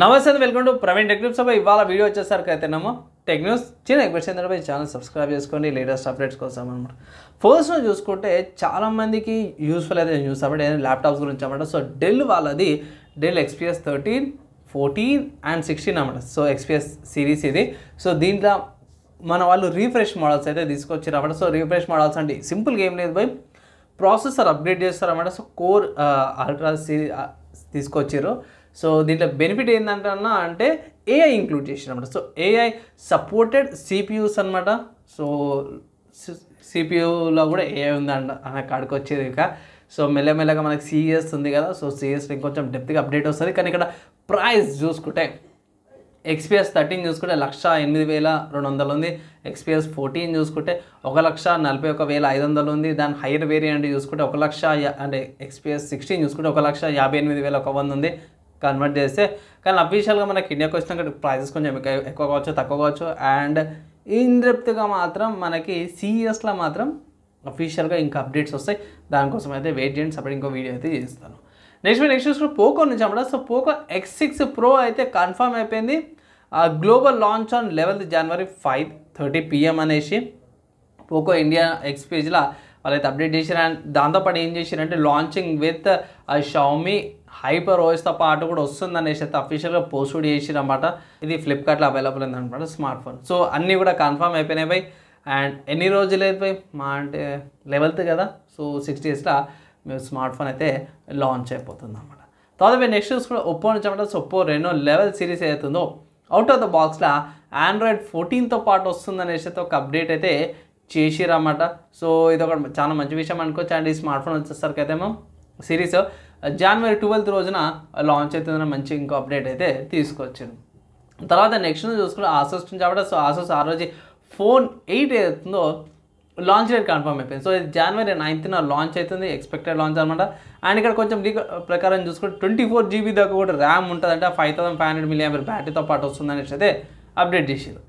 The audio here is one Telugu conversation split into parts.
నమస్తే వెల్కమ్ టు ప్రవీణ్ న్యూస్ సభ ఇవాళ వీడియో వచ్చేసరికి అయితేనేమో టెక్ న్యూస్ చిన్న రిక్వెస్ట్ తర్వాత ఛానల్ సబ్స్క్రైబ్ చేసుకోండి లేటెస్ట్ అప్డేట్స్ కోసం అనమాట ఫస్ట్ చూసుకుంటే చాలామందికి యూస్ఫుల్ అయితే న్యూస్ కాబట్టి ల్యాప్టాప్స్ గురించి అనమాట సో డెల్ వాళ్ళది Dell XPS thirteen fourteen and sixteen అనమాట సో ఎక్స్పీఎస్ సిరీస్ ఇది సో దీంట్లో మన వాళ్ళు రీఫ్రెష్ మోడల్స్ అయితే తీసుకొచ్చారు అనమాట సో రీఫ్రెష్ మోడల్స్ అంటే సింపుల్ ఏం లేదు బై ప్రాసెసర్ చేస్తారు చేస్తారన్నమాట సో కోర్ అల్ట్రా సిరీ తీసుకొచ్చారు సో దీంట్లో బెనిఫిట్ ఏంటంటన్నా అంటే ఏఐ ఇంక్లూడ్ చేసినమాట సో ఏఐ సపోర్టెడ్ సిపియూస్ అనమాట సో సిపియూలో కూడా ఏఐ ఉందంట అన్న కాడికి వచ్చేది ఇంకా సో మెల్లమెల్లగా మనకి సిఎస్ ఉంది కదా సో సిఎస్ ఇంకొంచెం డెప్త్గా అప్డేట్ వస్తుంది కానీ ఇక్కడ ప్రైస్ చూసుకుంటే ఎక్స్పీఎస్ థర్టీన్ చూసుకుంటే లక్ష ఎనిమిది వేల రెండు వందలు ఉంది ఎక్స్పీఎస్ ఫోర్టీన్ చూసుకుంటే ఒక లక్ష నలభై ఒక వేల ఐదు వందలు ఉంది దాని హైయర్ వేరియంట్ చూసుకుంటే ఒక లక్ష అంటే ఎక్స్పీఎస్ సిక్స్టీన్ చూసుకుంటే ఒక లక్ష యాభై ఎనిమిది వేల ఒక వంద ఉంది కన్వర్ట్ చేస్తే కానీ అఫీషియల్గా మనకి ఇండియాకి వచ్చినాక ప్రైజెస్ కొంచెం ఎక్కువ కావచ్చు తక్కువ కావచ్చు అండ్ ఇంద్రెప్త్గా మాత్రం మనకి సీఎస్లో మాత్రం అఫీషియల్గా ఇంకా అప్డేట్స్ వస్తాయి దానికోసం అయితే వెయిట్ చేయండి సపరేట్ ఇంకో వీడియో అయితే చేస్తాను నెక్స్ట్ నెక్స్ట్ చూసుకుంటే పోకో నుంచి అమ్మడా so Poco X six pro అయితే కన్ఫర్మ్ అయిపోయింది global launch on eleventh January five thirty PM అనేసి పోకో ఇండియా ఎక్స్ పేజ్లో వాళ్ళైతే అప్డేట్ చేశారు అండ్ దాంతోపాటు ఏం చేశారంటే లాంచింగ్ విత్ షౌమి హైపర్ ఓఎస్తో పాటు కూడా వస్తుంది అనేసి అయితే అఫీషియల్గా పోస్టుడ్ అనమాట ఇది ఫ్లిప్కార్ట్లో అవైలబుల్ అనమాట స్మార్ట్ ఫోన్ సో అన్నీ కూడా కన్ఫామ్ అయిపోయినాయి బై అండ్ ఎన్ని రోజులు అయితే మా అంటే లెవెల్త్ కదా సో సిక్స్ డేస్లో మేము స్మార్ట్ ఫోన్ అయితే లాంచ్ అయిపోతుంది అనమాట తర్వాత మీరు నెక్స్ట్ చూసుకుంటే ఒప్పో నుంచి అనమాట ఒప్పో రెనో లెవెల్ సిరీస్ ఏదైతుందో అవుట్ ఆఫ్ ద బాక్స్లో ఆండ్రాయిడ్ ఫోర్టీన్తో పాటు వస్తుంది అనేసి అయితే ఒక అప్డేట్ అయితే చేసిరన్నమాట సో ఇది ఒక చాలా మంచి విషయం అనుకోవచ్చు అండ్ ఈ స్మార్ట్ ఫోన్ వచ్చేసరికి అయితే ఏమో సిరీస్ జనవరి ట్వెల్త్ రోజున లాంచ్ అవుతుందన్న మంచి ఇంకో అప్డేట్ అయితే తీసుకొచ్చింది తర్వాత నెక్స్ట్ చూసుకుంటే ఆసోస్ కాబట్టి సో ఆసోస్ ఆ రోజు ఫోన్ ఎయిట్ ఏదైతుందో లాంచ్ డేట్ కన్ఫర్మ్ అయిపోయింది సో ఇది జనవరి నైన్త్న లాంచ్ అవుతుంది ఎక్స్పెక్టెడ్ లాంచ్ అనమాట అండ్ ఇక్కడ కొంచెం లీక్ ప్రకారం చూసుకుంటే ట్వంటీ ఫోర్ జీబీ దాకా కూడా ర్యామ్ ఉంటుందంటే five thousand five hundred million బ్యాటరీతో పాటు వస్తుందనేసి అయితే అప్డేట్ చేసారు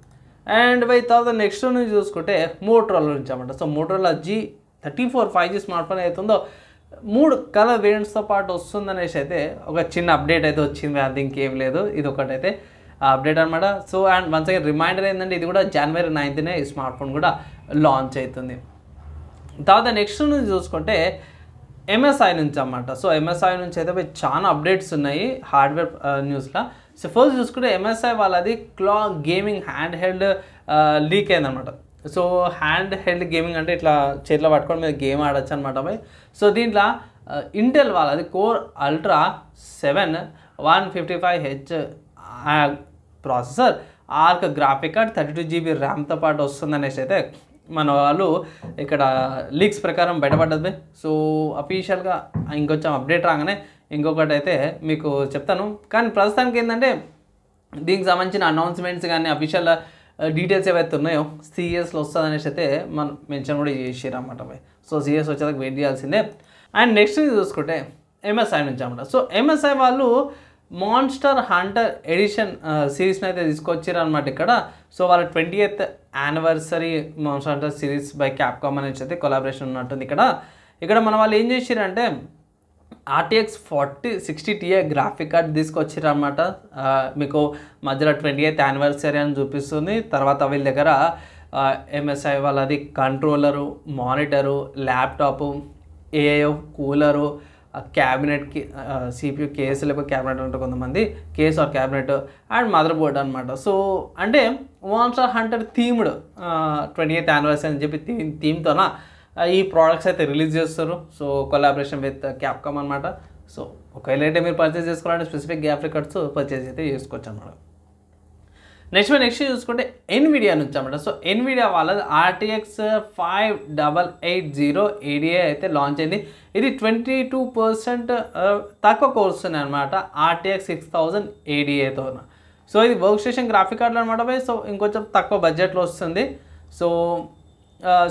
అండ్ బై తర్వాత నెక్స్ట్ నుంచి చూసుకుంటే మోట్రోల్ నుంచి అనమాట so Motorola G thirty four five G smartphone అవుతుందో మూడు కలర్ వేరియంట్స్తో పాటు వస్తుందనేసి అయితే ఒక చిన్న అప్డేట్ అయితే వచ్చింది అది ఇంకేం లేదు ఇది ఒకటైతే అప్డేట్ అనమాట so and once again reminder ఏంటంటే ఇది కూడా జనవరి నైన్త్నే ఈ స్మార్ట్ ఫోన్ కూడా లాంచ్ అవుతుంది తర్వాత నెక్స్ట్ నుంచి చూసుకుంటే ఎంఎస్ఐ నుంచి అనమాట సో ఎంఎస్ఐ నుంచి అయితే చాలా అప్డేట్స్ ఉన్నాయి హార్డ్వేర్ uh, న్యూస్లో సో చూసుకుంటే ఎంఎస్ఐ వాళ్ళది Claw gaming handheld leak అయిందనమాట సో హ్యాండ్ హెల్డ్ గేమింగ్ అంటే ఇట్లా చేతిలో పట్టుకొని మీరు గేమ్ ఆడచ్చు అనమాట సో దీంట్లో ఇంటెల్ వాళ్ళది core ultra seven one fifty five H processor Arc graphic card thirty two GB ర్యామ్తో పాటు వస్తుందనేసి అయితే మన వాళ్ళు ఇక్కడ లీక్స్ ప్రకారం బయటపడ్డది సో అఫీషియల్గా ఇంకొంచెం అప్డేట్ రాగానే ఇంకొకటి అయితే మీకు చెప్తాను కానీ ప్రస్తుతానికి ఏంటంటే దీనికి సంబంధించిన అనౌన్స్మెంట్స్ కానీ అఫీషియల్ డీటెయిల్స్ uh, ఏవైతే ఉన్నాయో సిఎస్లో వస్తుంది అనేసి అయితే మనం మెన్షన్ కూడా చేసారు అన్నమాట సో సిఎస్ వచ్చేదాకా వెయిట్ చేయాల్సిందే అండ్ నెక్స్ట్ చూసుకుంటే ఎంఎస్ఐ నుంచి అనమాట సో ఎంఎస్ఐ వాళ్ళు మాన్స్టర్ హంటర్ ఎడిషన్ సిరీస్ని అయితే తీసుకొచ్చారు అనమాట ఇక్కడ సో వాళ్ళ twenty eighth anniversary monster hunter series by Capcom అనేసి అయితే కొలాబరేషన్ ఉన్నట్టుంది ఇక్కడ ఇక్కడ మన వాళ్ళు ఏం చేసారంటే RTX forty sixty Ti graphic card తీసుకొచ్చారనమాట మీకు మధ్యలో ట్వంటీ ఎయిత్ యానివర్సరీ అని చూపిస్తుంది తర్వాత వీళ్ళ దగ్గర ఎంఎస్ఐ వాళ్ళది controller monitor laptop AF cooler క్యాబినెట్కి సిపియూ కేసు లేకపోతే క్యాబినెట్ అంటే కొంతమంది case or cabinet and motherboard అనమాట సో అంటే or hundred themed twenty eighth anniversary అని చెప్పి థీమ్ థీమ్తోనా ఈ ప్రోడక్ట్స్ అయితే రిలీజ్ చేస్తారు సో కొలాబరేషన్ విత్ క్యాప్కమ్ అనమాట సో ఒకవేళ అయితే మీరు పర్చేస్ చేసుకోవాలంటే స్పెసిఫిక్ గ్యాప్ రికార్డ్స్ పర్చేస్ అయితే చేసుకోవచ్చు అనమాట నెక్స్ట్ నెక్స్ట్ చూసుకుంటే ఎన్విడియా నుంచి అనమాట సో ఎన్విడియా వాళ్ళది RTX five double eight zero Ada అయితే లాంచ్ అయింది ఇది ట్వంటీ టూ పర్సెంట్ తక్కువ ఉన్నాయి అనమాట ఆర్టీఎక్స్ సిక్స్ థౌజండ్ ఏడిఏతో సో ఇది వర్క్ స్టేషన్ గ్రాఫిక్ కార్డులు అనమాట సో ఇంకొంచెం తక్కువ బడ్జెట్లో వస్తుంది సో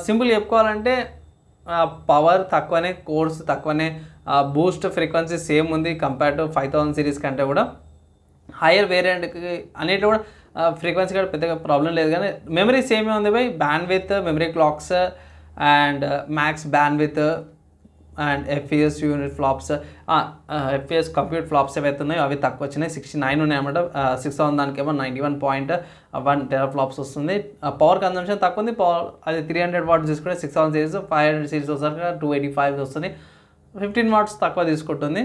సింపుల్ చెప్పుకోవాలంటే పవర్ తక్కువనే కోర్స్ తక్కువనే బూస్ట్ ఫ్రీక్వెన్సీ సేమ్ ఉంది compare to five thousand series కంటే కూడా హైయర్ వేరియంట్కి అనేటి కూడా ఫ్రీక్వెన్సీ కూడా పెద్దగా ప్రాబ్లం లేదు కానీ మెమరీ సేమే ఉంది by bandwidth memory clocks and max bandwidth and FES unit flops FES computer flops ఏవైతే ఉన్నాయో అవి తక్కువ వచ్చినాయి సిక్స్టీ నైన్ ఉన్నాయన్నమాట సిక్స్ దానికి దానికేమో ninety one point one teraflops వస్తుంది పవర్ కన్సంప్షన్ తక్కువ ఉంది పవర్ అది త్రీ హండ్రెడ్ వాట్స్ తీసుకుంటే six thousand series five hundred series వస్తారు టూ ఎయిటీ ఫైవ్ వస్తుంది ఫిఫ్టీన్ వాట్స్ తక్కువ తీసుకుంటుంది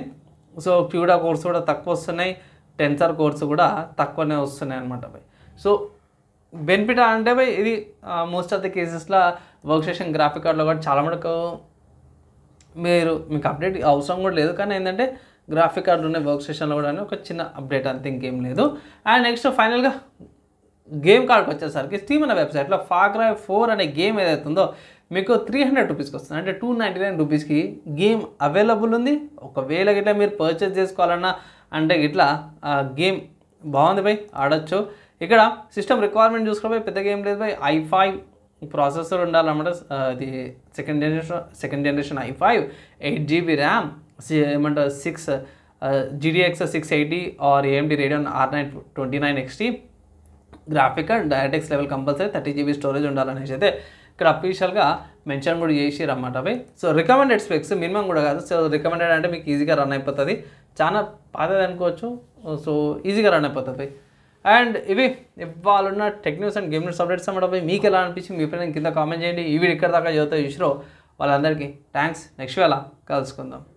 సో క్యూడా కోర్స్ కూడా తక్కువ వస్తున్నాయి టెన్సర్ కోర్స్ కూడా తక్కువనే వస్తున్నాయి అనమాట అవి సో బెనిఫిట్ అంటే ఇది మోస్ట్ ఆఫ్ ది కేసెస్లో వర్క్ స్టేషన్ గ్రాఫిక్ కార్డ్లో కూడా చాలా మటుకు మీరు మీకు అప్డేట్ అవసరం కూడా లేదు కానీ ఏంటంటే గ్రాఫిక్ కార్డు ఉన్న వర్క్ స్టేషన్లో కూడా ఒక చిన్న అప్డేట్ అంత ఇంకేం లేదు అండ్ నెక్స్ట్ ఫైనల్గా గేమ్ కార్డుకి వచ్చేసరికి స్టీమ్ అనే వెబ్సైట్లో ఫాగ్రాయ్ ఫోర్ అనే గేమ్ ఏదైతే ఉందో మీకు త్రీ హండ్రెడ్ రూపీస్కి వస్తుంది అంటే టూ నైంటీ నైన్ రూపీస్కి గేమ్ అవైలబుల్ ఉంది ఒకవేళ గిట్లా మీరు పర్చేస్ చేసుకోవాలన్నా అంటే ఇట్లా గేమ్ బాగుంది భయ్ ఆడచ్చు ఇక్కడ సిస్టమ్ రిక్వైర్మెంట్ చూసుకోవాలి పెద్ద గేమ్ లేదు భయ్ ఐ ఫైవ్ ఈ ప్రాసెసర్ ఉండాలన్నమాట అది second generation second generation i five eight GB RAM ఏమంటారు six GTX six eighty or AMD Radeon R nine twenty nine XT graphic and DirectX level compulsory thirty GB storage ఉండాలనేసి అయితే ఇక్కడ అఫీషియల్గా మెన్షన్ కూడా చేసిరన్నమాట అవి సో రికమెండెడ్ స్పెక్స్ మినిమం కూడా కాదు సో రికమెండెడ్ అంటే మీకు ఈజీగా రన్ అయిపోతుంది చాలా పాతది అనుకోవచ్చు సో ఈజీగా రన్ అయిపోతుంది అండ్ ఇవి ఇవాళ tech news and game news updates అమ్మడపై మీకు ఎలా అనిపించింది మీ ఫ్రెండ్ కింద కామెంట్ చేయండి ఈ వీడియో ఇక్కడ దాకా చదువుతాయి ఇష్రో వాళ్ళందరికీ థ్యాంక్స్ నెక్స్ట్ వేళ కలుసుకుందాం